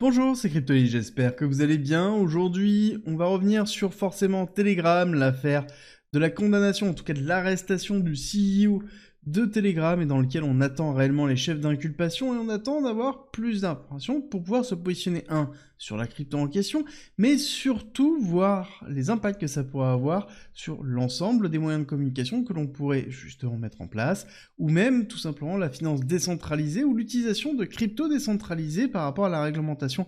Bonjour, c'est Cryptoly, j'espère que vous allez bien. Aujourd'hui, on va revenir sur forcément Telegram, l'affaire de la condamnation, en tout cas de l'arrestation du CEO de Telegram et dans lequel on attend réellement les chefs d'inculpation et on attend d'avoir plus d'informations pour pouvoir se positionner, un, sur la crypto en question, mais surtout voir les impacts que ça pourrait avoir sur l'ensemble des moyens de communication que l'on pourrait justement mettre en place, ou même tout simplement la finance décentralisée ou l'utilisation de crypto décentralisée par rapport à la réglementation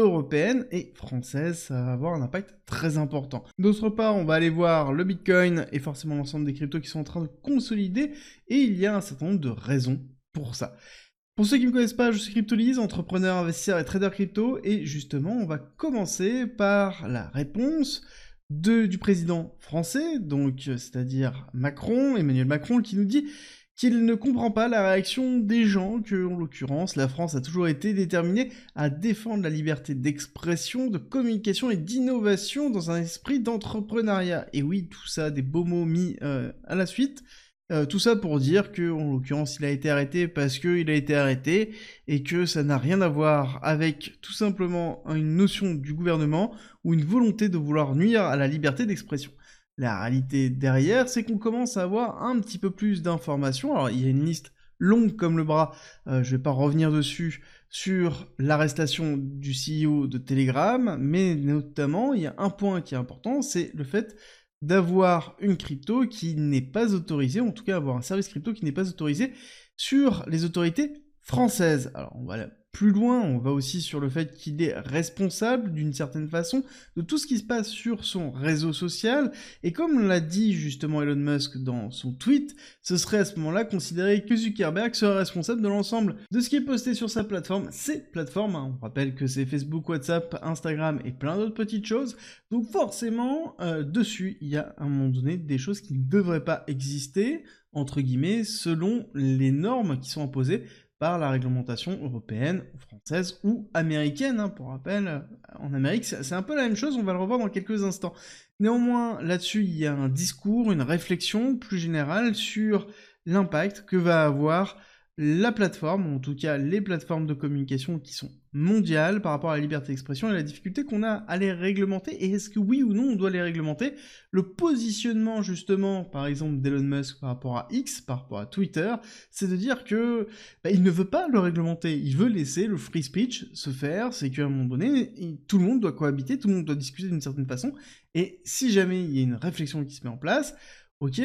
européenne et française, ça va avoir un impact très important. D'autre part, on va aller voir le Bitcoin et forcément l'ensemble des cryptos qui sont en train de consolider et il y a un certain nombre de raisons pour ça. Pour ceux qui ne me connaissent pas, je suis CryptoLise, entrepreneur, investisseur et trader crypto et justement, on va commencer par la réponse du président français, donc c'est-à-dire Macron, Emmanuel Macron, qui nous dit qu'il ne comprend pas la réaction des gens, que, en l'occurrence, la France a toujours été déterminée à défendre la liberté d'expression, de communication et d'innovation dans un esprit d'entrepreneuriat. Et oui, tout ça, des beaux mots mis euh, à la suite. Euh, tout ça pour dire que, en l'occurrence, il a été arrêté parce qu'il a été arrêté et que ça n'a rien à voir avec tout simplement une notion du gouvernement ou une volonté de vouloir nuire à la liberté d'expression. La réalité derrière, c'est qu'on commence à avoir un petit peu plus d'informations. Alors, il y a une liste longue comme le bras, euh, je ne vais pas revenir dessus, sur l'arrestation du CEO de Telegram, mais notamment, il y a un point qui est important, c'est le fait d'avoir une crypto qui n'est pas autorisée, en tout cas avoir un service crypto qui n'est pas autorisé sur les autorités françaises. Alors, on va plus loin, on va aussi sur le fait qu'il est responsable d'une certaine façon de tout ce qui se passe sur son réseau social. Et comme l'a dit justement Elon Musk dans son tweet, ce serait à ce moment-là considéré que Zuckerberg serait responsable de l'ensemble de ce qui est posté sur sa plateforme, Ces plateformes. Hein. On rappelle que c'est Facebook, WhatsApp, Instagram et plein d'autres petites choses. Donc forcément, euh, dessus, il y a à un moment donné des choses qui ne devraient pas exister entre guillemets, selon les normes qui sont imposées par la réglementation européenne, française ou américaine. Hein, pour rappel, euh, en Amérique, c'est un peu la même chose, on va le revoir dans quelques instants. Néanmoins, là-dessus, il y a un discours, une réflexion plus générale sur l'impact que va avoir la plateforme, en tout cas les plateformes de communication qui sont mondiales par rapport à la liberté d'expression et la difficulté qu'on a à les réglementer, et est-ce que oui ou non on doit les réglementer Le positionnement justement, par exemple, d'Elon Musk par rapport à X, par rapport à Twitter, c'est de dire que bah, il ne veut pas le réglementer, il veut laisser le free speech se faire, c'est qu'à un moment donné, tout le monde doit cohabiter, tout le monde doit discuter d'une certaine façon, et si jamais il y a une réflexion qui se met en place, ok,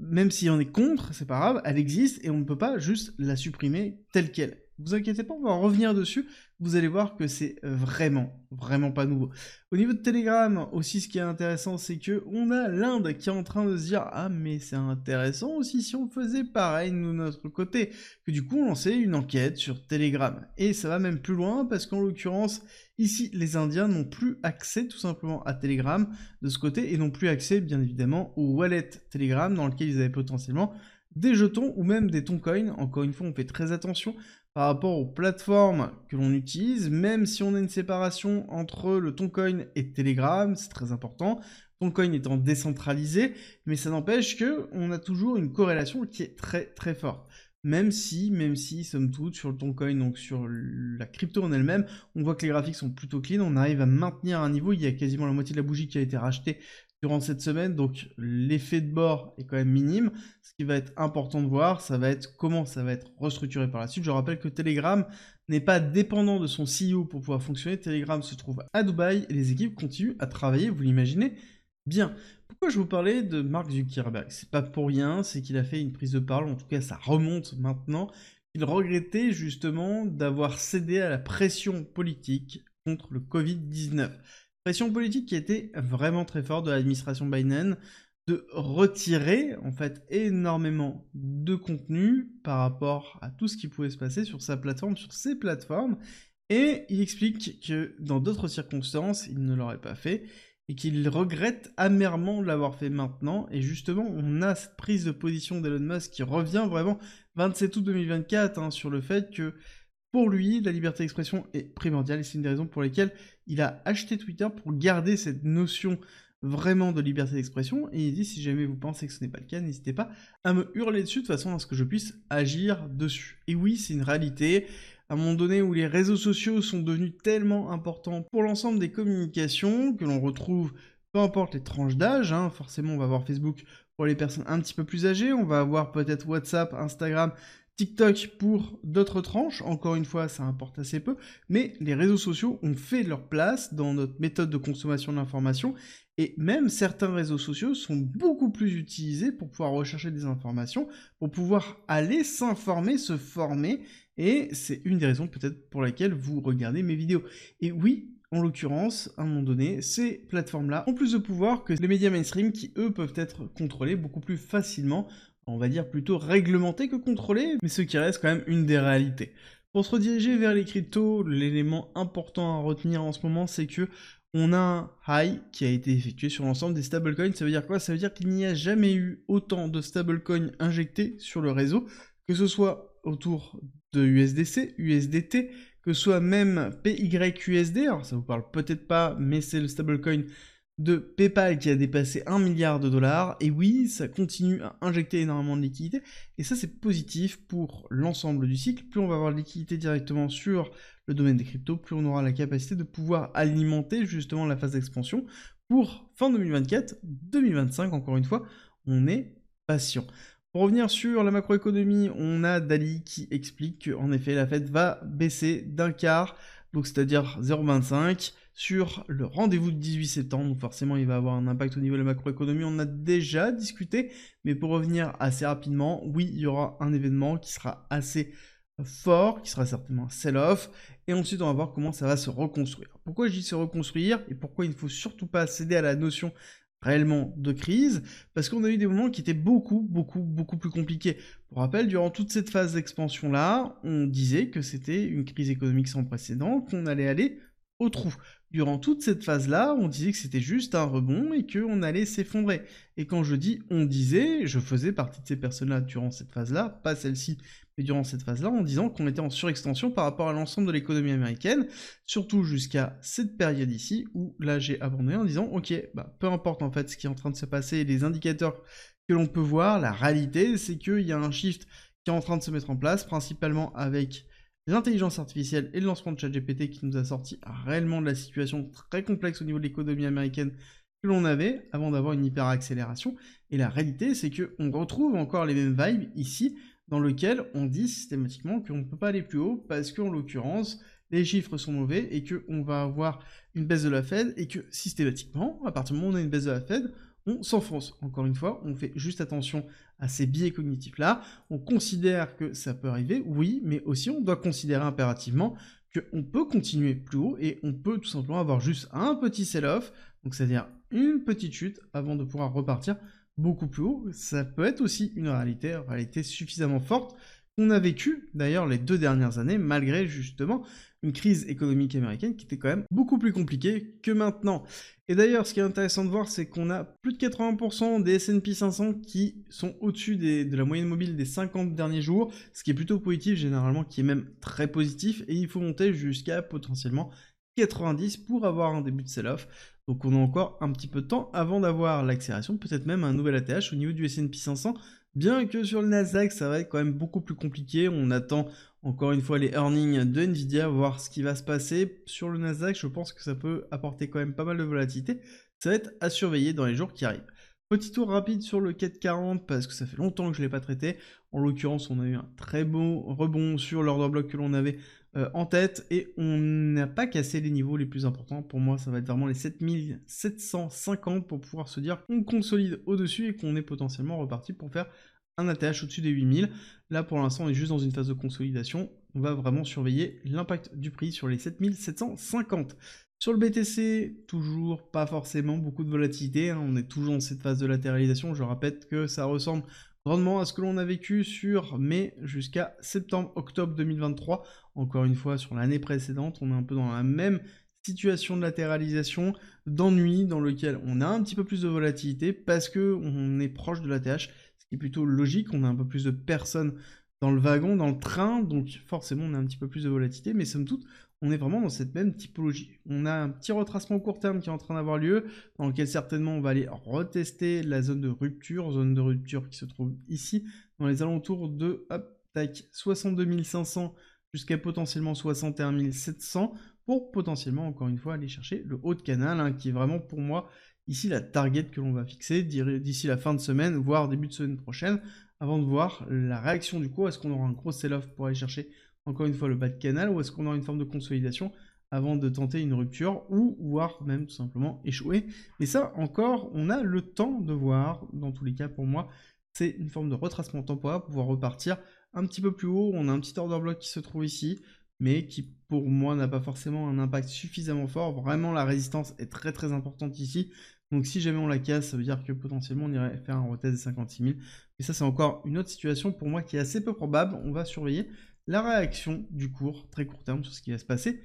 même si on est contre, c'est pas grave, elle existe et on ne peut pas juste la supprimer telle qu'elle. Vous inquiétez pas, on va revenir dessus. Vous allez voir que c'est vraiment, vraiment pas nouveau. Au niveau de Telegram, aussi, ce qui est intéressant, c'est que on a l'Inde qui est en train de se dire Ah, mais c'est intéressant aussi si on faisait pareil, de notre côté. Que du coup, on lançait une enquête sur Telegram. Et ça va même plus loin, parce qu'en l'occurrence, ici, les Indiens n'ont plus accès tout simplement à Telegram de ce côté, et n'ont plus accès, bien évidemment, au wallet Telegram, dans lequel ils avaient potentiellement des jetons ou même des toncoins. Encore une fois, on fait très attention par rapport aux plateformes que l'on utilise, même si on a une séparation entre le Toncoin et Telegram, c'est très important. Toncoin étant décentralisé, mais ça n'empêche que on a toujours une corrélation qui est très très forte. Même si, même si, somme toute, sur le Toncoin, donc sur la crypto en elle-même, on voit que les graphiques sont plutôt clean, on arrive à maintenir un niveau, il y a quasiment la moitié de la bougie qui a été rachetée durant cette semaine. Donc l'effet de bord est quand même minime. Ce qui va être important de voir, ça va être comment ça va être restructuré par la suite. Je rappelle que Telegram n'est pas dépendant de son CEO pour pouvoir fonctionner. Telegram se trouve à Dubaï et les équipes continuent à travailler, vous l'imaginez bien. Pourquoi je vous parlais de Mark Zuckerberg C'est pas pour rien, c'est qu'il a fait une prise de parole, en tout cas ça remonte maintenant. Il regrettait justement d'avoir cédé à la pression politique contre le Covid-19 pression politique qui était vraiment très forte de l'administration Biden de retirer en fait énormément de contenu par rapport à tout ce qui pouvait se passer sur sa plateforme, sur ses plateformes, et il explique que dans d'autres circonstances, il ne l'aurait pas fait, et qu'il regrette amèrement l'avoir fait maintenant, et justement, on a cette prise de position d'Elon Musk qui revient vraiment 27 août 2024 hein, sur le fait que pour lui, la liberté d'expression est primordiale et c'est une des raisons pour lesquelles il a acheté Twitter pour garder cette notion vraiment de liberté d'expression. Et il dit si jamais vous pensez que ce n'est pas le cas, n'hésitez pas à me hurler dessus de façon à ce que je puisse agir dessus. Et oui, c'est une réalité. À un moment donné où les réseaux sociaux sont devenus tellement importants pour l'ensemble des communications que l'on retrouve, peu importe les tranches d'âge, hein, forcément on va avoir Facebook pour les personnes un petit peu plus âgées, on va avoir peut-être WhatsApp, Instagram, TikTok pour d'autres tranches, encore une fois, ça importe assez peu, mais les réseaux sociaux ont fait leur place dans notre méthode de consommation de et même certains réseaux sociaux sont beaucoup plus utilisés pour pouvoir rechercher des informations, pour pouvoir aller s'informer, se former, et c'est une des raisons peut-être pour laquelle vous regardez mes vidéos. Et oui, en l'occurrence, à un moment donné, ces plateformes-là ont plus de pouvoir que les médias mainstream qui, eux, peuvent être contrôlés beaucoup plus facilement on va dire plutôt réglementé que contrôlé, mais ce qui reste quand même une des réalités. Pour se rediriger vers les cryptos, l'élément important à retenir en ce moment, c'est que on a un high qui a été effectué sur l'ensemble des stablecoins. Ça veut dire quoi Ça veut dire qu'il n'y a jamais eu autant de stablecoins injectés sur le réseau, que ce soit autour de USDC, USDT, que ce soit même PYUSD. Alors ça vous parle peut-être pas, mais c'est le stablecoin de PayPal qui a dépassé 1 milliard de dollars. Et oui, ça continue à injecter énormément de liquidités. Et ça, c'est positif pour l'ensemble du cycle. Plus on va avoir de liquidités directement sur le domaine des cryptos, plus on aura la capacité de pouvoir alimenter justement la phase d'expansion pour fin 2024, 2025. Encore une fois, on est patient. Pour revenir sur la macroéconomie, on a Dali qui explique qu'en effet, la Fed va baisser d'un quart, donc c'est-à-dire 0,25 sur le rendez-vous de 18 septembre. Forcément, il va avoir un impact au niveau de la macroéconomie. On a déjà discuté, mais pour revenir assez rapidement, oui, il y aura un événement qui sera assez euh, fort, qui sera certainement un sell-off, et ensuite on va voir comment ça va se reconstruire. Pourquoi je dis se reconstruire et pourquoi il ne faut surtout pas céder à la notion réellement de crise, parce qu'on a eu des moments qui étaient beaucoup, beaucoup, beaucoup plus compliqués. Pour rappel, durant toute cette phase d'expansion-là, on disait que c'était une crise économique sans précédent, qu'on allait aller au trou. Durant toute cette phase-là, on disait que c'était juste un rebond et qu'on allait s'effondrer. Et quand je dis on disait, je faisais partie de ces personnes-là durant cette phase-là, pas celle-ci, mais durant cette phase-là, en disant qu'on était en surextension par rapport à l'ensemble de l'économie américaine, surtout jusqu'à cette période ici, où là j'ai abandonné en disant, ok, bah, peu importe en fait ce qui est en train de se passer, les indicateurs que l'on peut voir, la réalité, c'est qu'il y a un shift qui est en train de se mettre en place, principalement avec l'intelligence artificielle et le lancement de ChatGPT qui nous a sorti réellement de la situation très complexe au niveau de l'économie américaine que l'on avait avant d'avoir une hyper accélération. Et la réalité, c'est qu'on retrouve encore les mêmes vibes ici, dans lequel on dit systématiquement qu'on ne peut pas aller plus haut parce qu'en l'occurrence, les chiffres sont mauvais et qu'on va avoir une baisse de la Fed et que systématiquement, à partir du moment où on a une baisse de la Fed, on s'enfonce. Encore une fois, on fait juste attention à ces biais cognitifs-là. On considère que ça peut arriver, oui, mais aussi on doit considérer impérativement qu'on peut continuer plus haut et on peut tout simplement avoir juste un petit sell-off, donc c'est-à-dire une petite chute avant de pouvoir repartir beaucoup plus haut. Ça peut être aussi une réalité, une réalité suffisamment forte qu'on a vécu d'ailleurs les deux dernières années, malgré justement une crise économique américaine qui était quand même beaucoup plus compliquée que maintenant. Et d'ailleurs, ce qui est intéressant de voir, c'est qu'on a plus de 80% des S&P 500 qui sont au-dessus de la moyenne mobile des 50 derniers jours, ce qui est plutôt positif généralement, qui est même très positif, et il faut monter jusqu'à potentiellement 90 pour avoir un début de sell-off. Donc on a encore un petit peu de temps avant d'avoir l'accélération, peut-être même un nouvel ATH au niveau du S&P 500, Bien que sur le Nasdaq, ça va être quand même beaucoup plus compliqué. On attend encore une fois, les earnings de Nvidia, voir ce qui va se passer. Sur le Nasdaq, je pense que ça peut apporter quand même pas mal de volatilité. Ça va être à surveiller dans les jours qui arrivent. Petit tour rapide sur le 440 parce que ça fait longtemps que je ne l'ai pas traité. En l'occurrence, on a eu un très beau rebond sur l'ordre bloc que l'on avait euh, en tête et on n'a pas cassé les niveaux les plus importants. Pour moi, ça va être vraiment les 7750 pour pouvoir se dire qu'on consolide au-dessus et qu'on est potentiellement reparti pour faire un ATH au-dessus des 8000. Là, pour l'instant, on est juste dans une phase de consolidation. On va vraiment surveiller l'impact du prix sur les 7750. Sur le BTC, toujours pas forcément beaucoup de volatilité. Hein. On est toujours dans cette phase de latéralisation. Je rappelle que ça ressemble grandement à ce que l'on a vécu sur mai jusqu'à septembre-octobre 2023. Encore une fois, sur l'année précédente, on est un peu dans la même situation de latéralisation, d'ennui dans lequel on a un petit peu plus de volatilité parce qu'on est proche de l'ATH qui est plutôt logique. On a un peu plus de personnes dans le wagon, dans le train, donc forcément on a un petit peu plus de volatilité, mais somme toute, on est vraiment dans cette même typologie. On a un petit retracement court terme qui est en train d'avoir lieu, dans lequel certainement on va aller retester la zone de rupture, zone de rupture qui se trouve ici, dans les alentours de tac, 62 500 jusqu'à potentiellement 61 700, pour potentiellement encore une fois aller chercher le haut de canal, hein, qui est vraiment pour moi ici la target que l'on va fixer d'ici la fin de semaine, voire début de semaine prochaine, avant de voir la réaction du coup, Est-ce qu'on aura un gros sell-off pour aller chercher encore une fois le bas de canal ou est-ce qu'on aura une forme de consolidation avant de tenter une rupture ou voire même tout simplement échouer. et ça encore, on a le temps de voir. Dans tous les cas, pour moi, c'est une forme de retracement temporaire pour pouvoir repartir un petit peu plus haut. On a un petit order block qui se trouve ici, mais qui pour moi n'a pas forcément un impact suffisamment fort. Vraiment, la résistance est très très importante ici. Donc si jamais on la casse, ça veut dire que potentiellement on irait faire un retest des 56 000. Et ça c'est encore une autre situation pour moi qui est assez peu probable. On va surveiller la réaction du cours, très court terme, sur ce qui va se passer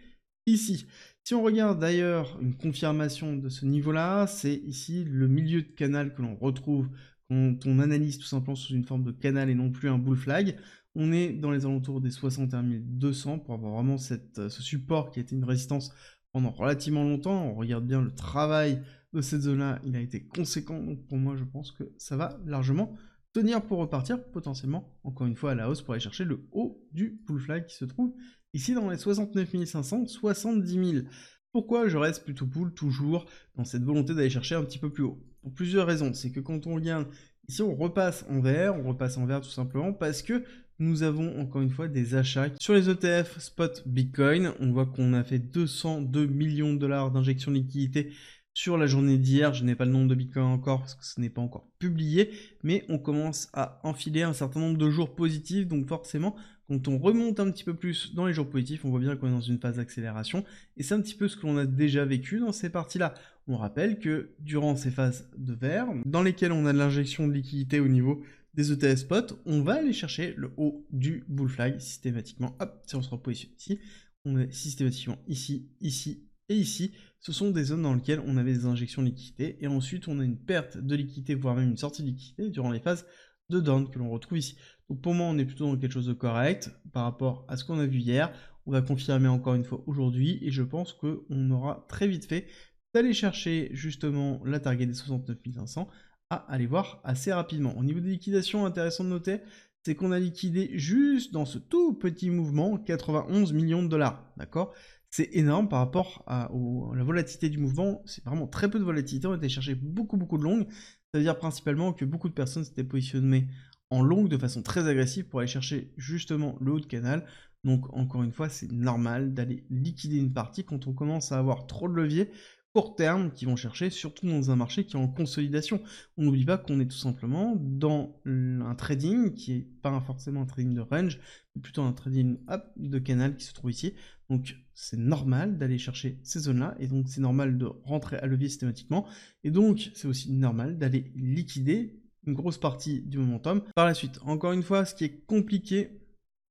ici. Si on regarde d'ailleurs une confirmation de ce niveau-là, c'est ici le milieu de canal que l'on retrouve quand on analyse tout simplement sous une forme de canal et non plus un bull flag. On est dans les alentours des 61 200 pour avoir vraiment euh, ce support qui a été une résistance pendant relativement longtemps. On regarde bien le travail de cette zone-là, il a été conséquent. Donc pour moi, je pense que ça va largement tenir pour repartir, potentiellement, encore une fois, à la hausse pour aller chercher le haut du pull flag qui se trouve ici dans les 69 500, 70 000. Pourquoi je reste plutôt pool toujours dans cette volonté d'aller chercher un petit peu plus haut Pour plusieurs raisons. C'est que quand on regarde ici, on repasse en vert, on repasse en vert tout simplement parce que nous avons encore une fois des achats sur les ETF spot Bitcoin. On voit qu'on a fait 202 millions de dollars d'injection de liquidité sur la journée d'hier. Je n'ai pas le nombre de bitcoins encore parce que ce n'est pas encore publié, mais on commence à enfiler un certain nombre de jours positifs. Donc forcément, quand on remonte un petit peu plus dans les jours positifs, on voit bien qu'on est dans une phase d'accélération. Et c'est un petit peu ce que l'on a déjà vécu dans ces parties-là. On rappelle que durant ces phases de verre, dans lesquelles on a de l'injection de liquidité au niveau des ETS spot, on va aller chercher le haut du bull flag systématiquement. Hop, si on se repositionne ici, on est systématiquement ici, ici et ici ce sont des zones dans lesquelles on avait des injections de liquidité et ensuite on a une perte de liquidité, voire même une sortie de liquidité durant les phases de down que l'on retrouve ici. Donc pour moi, on est plutôt dans quelque chose de correct par rapport à ce qu'on a vu hier. On va confirmer encore une fois aujourd'hui et je pense qu'on aura très vite fait d'aller chercher justement la target des 69 500 à aller voir assez rapidement. Au niveau des liquidations, intéressant de noter, c'est qu'on a liquidé juste dans ce tout petit mouvement 91 millions de dollars, d'accord c'est énorme par rapport à, la volatilité du mouvement. C'est vraiment très peu de volatilité. On était chercher beaucoup, beaucoup de longues. Ça veut dire principalement que beaucoup de personnes s'étaient positionnées en longue de façon très agressive pour aller chercher justement le haut de canal. Donc, encore une fois, c'est normal d'aller liquider une partie quand on commence à avoir trop de levier, court terme qui vont chercher, surtout dans un marché qui est en consolidation. On n'oublie pas qu'on est tout simplement dans un trading qui est pas forcément un trading de range, mais plutôt un trading up de canal qui se trouve ici. Donc c'est normal d'aller chercher ces zones-là, et donc c'est normal de rentrer à levier systématiquement, et donc c'est aussi normal d'aller liquider une grosse partie du momentum. Par la suite, encore une fois, ce qui est compliqué,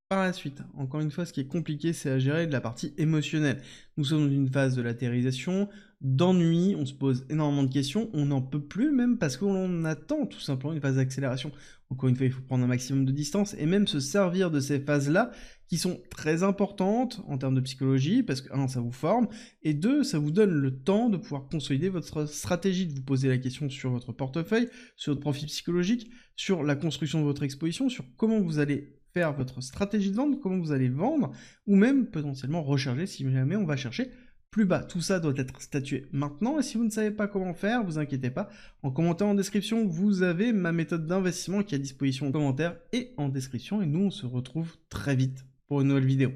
par la suite. Encore une fois, ce qui est compliqué, c'est à gérer de la partie émotionnelle. Nous sommes dans une phase de latérisation, d'ennui, on se pose énormément de questions, on n'en peut plus même parce qu'on attend tout simplement une phase d'accélération. Encore une fois, il faut prendre un maximum de distance et même se servir de ces phases-là qui sont très importantes en termes de psychologie parce que, un, ça vous forme et deux, ça vous donne le temps de pouvoir consolider votre stratégie, de vous poser la question sur votre portefeuille, sur votre profil psychologique, sur la construction de votre exposition, sur comment vous allez faire votre stratégie de vente, comment vous allez vendre ou même potentiellement recharger si jamais on va chercher plus bas. Tout ça doit être statué maintenant. Et si vous ne savez pas comment faire, vous inquiétez pas. En commentaire en description, vous avez ma méthode d'investissement qui est à disposition en commentaire et en description. Et nous, on se retrouve très vite pour une nouvelle vidéo.